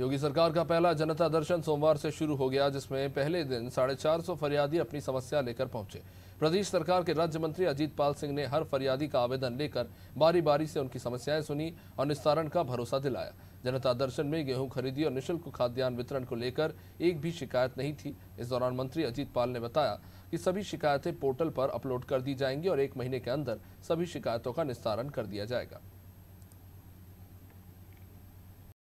योगी सरकार का पहला जनता दर्शन सोमवार से शुरू हो गया जिसमें पहले दिन साढ़े चार सौ फरियादी अपनी समस्या लेकर पहुंचे प्रदेश सरकार के राज्य मंत्री अजीत पाल सिंह ने हर फरियादी का आवेदन लेकर बारी बारी से उनकी समस्याएं सुनी और निस्तारण का भरोसा दिलाया जनता दर्शन में गेहूं खरीदी और निःशुल्क खाद्यान्न वितरण को लेकर एक भी शिकायत नहीं थी इस दौरान मंत्री अजीत पाल ने बताया कि सभी शिकायतें पोर्टल पर अपलोड कर दी जाएंगी और एक महीने के अंदर सभी शिकायतों का निस्तारण कर दिया जाएगा